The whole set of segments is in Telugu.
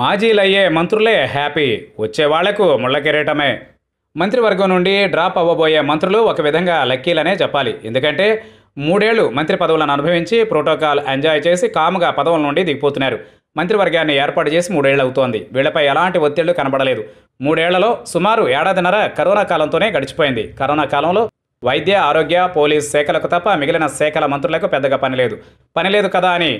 మాజీలయ్యే మంత్రులే హ్యాపీ వచ్చేవాళ్లకు ముళ్ళ కిరీటమే మంత్రివర్గం నుండి డ్రాప్ అవ్వబోయే మంత్రులు ఒక విధంగా లక్కీలనే చెప్పాలి ఎందుకంటే మూడేళ్లు మంత్రి పదవులను అనుభవించి ప్రోటోకాల్ ఎంజాయ్ చేసి కాముగా పదవుల నుండి దిగిపోతున్నారు మంత్రివర్గాన్ని ఏర్పాటు చేసి మూడేళ్లు అవుతోంది వీళ్లపై ఎలాంటి ఒత్తిళ్లు కనబడలేదు మూడేళ్లలో సుమారు ఏడాదిన్నర కరోనా కాలంతోనే గడిచిపోయింది కరోనా కాలంలో వైద్య ఆరోగ్య పోలీస్ శాఖలకు తప్ప మిగిలిన శాఖల మంత్రులకు పెద్దగా పనిలేదు పనిలేదు కదా అని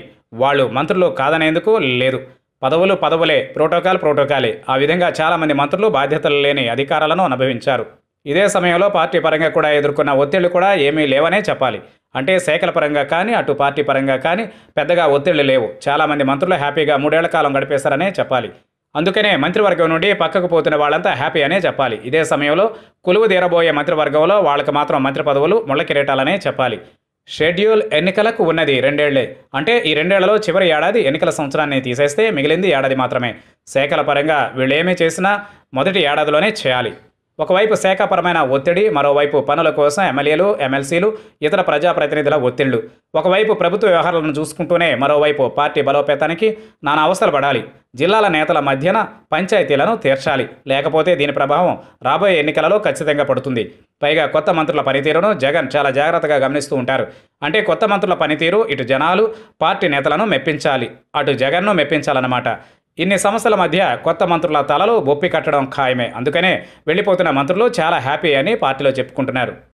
వాళ్ళు మంత్రులు కాదనేందుకు లేదు పదవులు పదవులే ప్రోటోకాల్ ప్రోటోకాలే ఆ విధంగా చాలామంది మంత్రులు బాధ్యతలు లేని అధికారాలను అనుభవించారు ఇదే సమయంలో పార్టీ పరంగా కూడా ఎదుర్కొన్న ఒత్తిళ్లు కూడా ఏమీ లేవనే చెప్పాలి అంటే శాఖల పరంగా కానీ అటు పార్టీ పరంగా కానీ పెద్దగా ఒత్తిళ్లు లేవు చాలామంది మంత్రులు హ్యాపీగా మూడేళ్ల కాలం గడిపేశారనే చెప్పాలి అందుకనే మంత్రివర్గం నుండి పక్కకు పోతున్న వాళ్ళంతా హ్యాపీ అనే చెప్పాలి ఇదే సమయంలో కొలువు తీరబోయే మంత్రివర్గంలో వాళ్ళకి మాత్రం మంత్రి పదవులు ముళ్ళ కిరీటాలనే చెప్పాలి షెడ్యూల్ ఎన్నికలకు ఉన్నది రెండేళ్లే అంటే ఈ రెండేళ్లలో చివరి ఏడాది ఎన్నికల సంవత్సరాన్ని తీసేస్తే మిగిలింది ఏడాది మాత్రమే శాఖల పరంగా వీళ్ళేమీ చేసినా మొదటి ఏడాదిలోనే చేయాలి ఒకవైపు శాఖపరమైన ఒత్తిడి మరోవైపు పనుల కోసం ఎమ్మెల్యేలు ఎమ్మెల్సీలు ఇతర ప్రజాప్రతినిధుల ఒత్తిళ్లు ఒకవైపు ప్రభుత్వ వ్యవహారాలను చూసుకుంటూనే మరోవైపు పార్టీ బలోపేతానికి నానా అవసరపడాలి జిల్లాల నేతల మధ్యన పంచాయతీలను తీర్చాలి లేకపోతే దీని ప్రభావం రాబోయే ఎన్నికలలో ఖచ్చితంగా పడుతుంది పైగా కొత్త మంత్రుల పనితీరును జగన్ చాలా జాగ్రత్తగా గమనిస్తూ ఉంటారు అంటే కొత్త మంత్రుల పనితీరు ఇటు జనాలు పార్టీ నేతలను మెప్పించాలి అటు జగన్ను మెప్పించాలన్నమాట ఇన్ని సమస్యల మధ్య కొత్త మంత్రుల తలలు బొప్పి కట్టడం ఖాయమే అందుకనే వెళ్ళిపోతున్న మంత్రులు చాలా హ్యాపీ అని పార్టీలో చెప్పుకుంటున్నారు